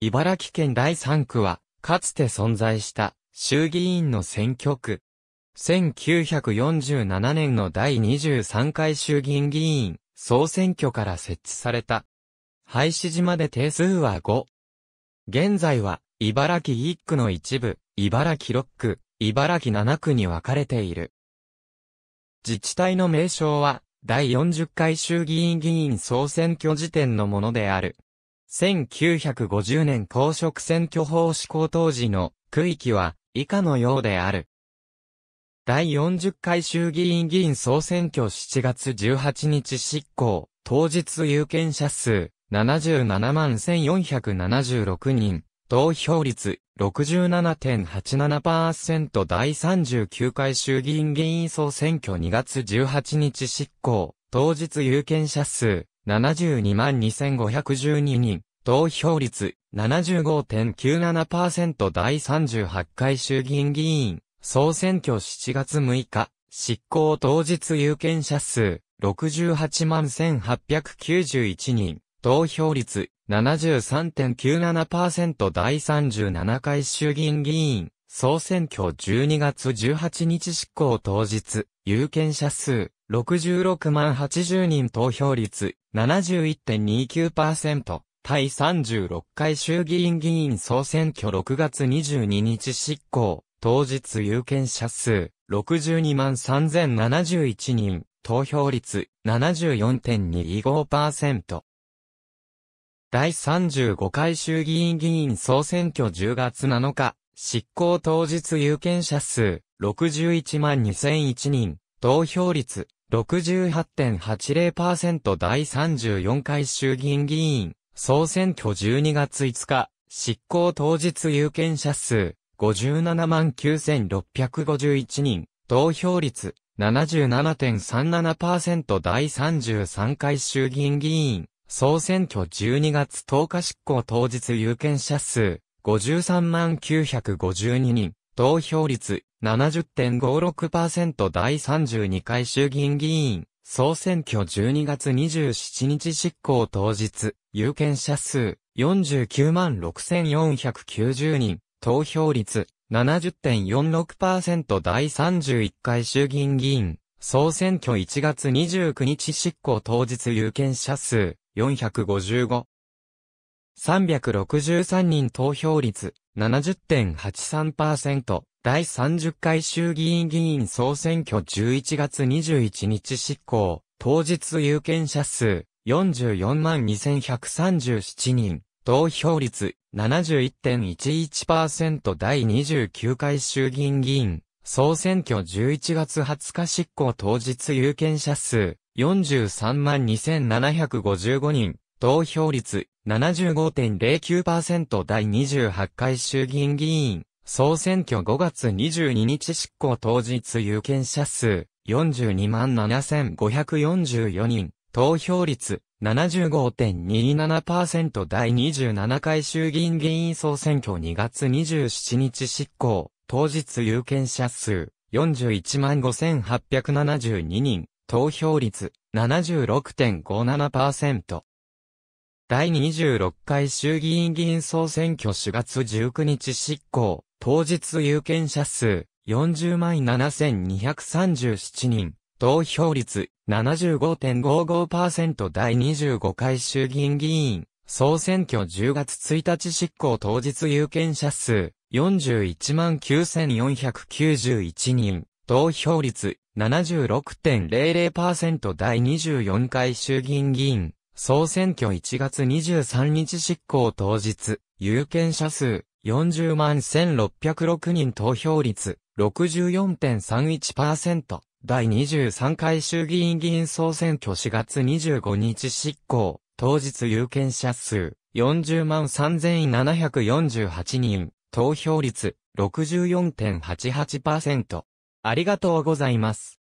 茨城県第3区は、かつて存在した衆議院の選挙区。1947年の第23回衆議院議員総選挙から設置された。廃止時まで定数は5。現在は、茨城1区の一部、茨城6区、茨城7区に分かれている。自治体の名称は、第40回衆議院議員総選挙時点のものである。1950年公職選挙法施行当時の区域は以下のようである。第40回衆議院議員総選挙7月18日執行、当日有権者数77万1476人、投票率67.87%第39回衆議院議員総選挙2月18日執行、当日有権者数722,512人、投票率75.97%第38回衆議院議員、総選挙7月6日、執行当日有権者数、68 1891人、投票率73.97%第37回衆議院議員、総選挙12月18日執行当日、有権者数、66万80人投票率71.29%対36回衆議院議員総選挙6月22日執行当日有権者数62万3071人投票率74.25%第35回衆議院議員総選挙10月7日執行当日有権者数61万2001人投票率68.80%第34回衆議院議員、総選挙12月5日、執行当日有権者数、57万9651人、投票率、77.37%第33回衆議院議員、総選挙12月10日執行当日有権者数、53万952人、投票率70.56%第32回衆議院議員、総選挙12月27日執行当日、有権者数49万6490人、投票率70.46%第31回衆議院議員、総選挙1月29日執行当日有権者数455 363人投票率70.83%第30回衆議院議員総選挙11月21日執行当日有権者数44万2137人投票率71.11%第29回衆議院議員総選挙11月20日執行当日有権者数43万2755人投票率75.09%第28回衆議院議員、総選挙5月22日執行当日有権者数42万7544人、投票率75.27%第27回衆議院議員総選挙2月27日執行、当日有権者数41万5872人、投票率76.57%。第26回衆議院議員総選挙4月19日執行、当日有権者数40万7237人、投票率75.55%第25回衆議院議員、総選挙10月1日執行当日有権者数41万9491人、投票率76.00%第24回衆議院議員、総選挙1月23日執行当日、有権者数40万1606人投票率64.31%。第23回衆議院議員総選挙4月25日執行、当日有権者数40万3748人、投票率64.88%。ありがとうございます。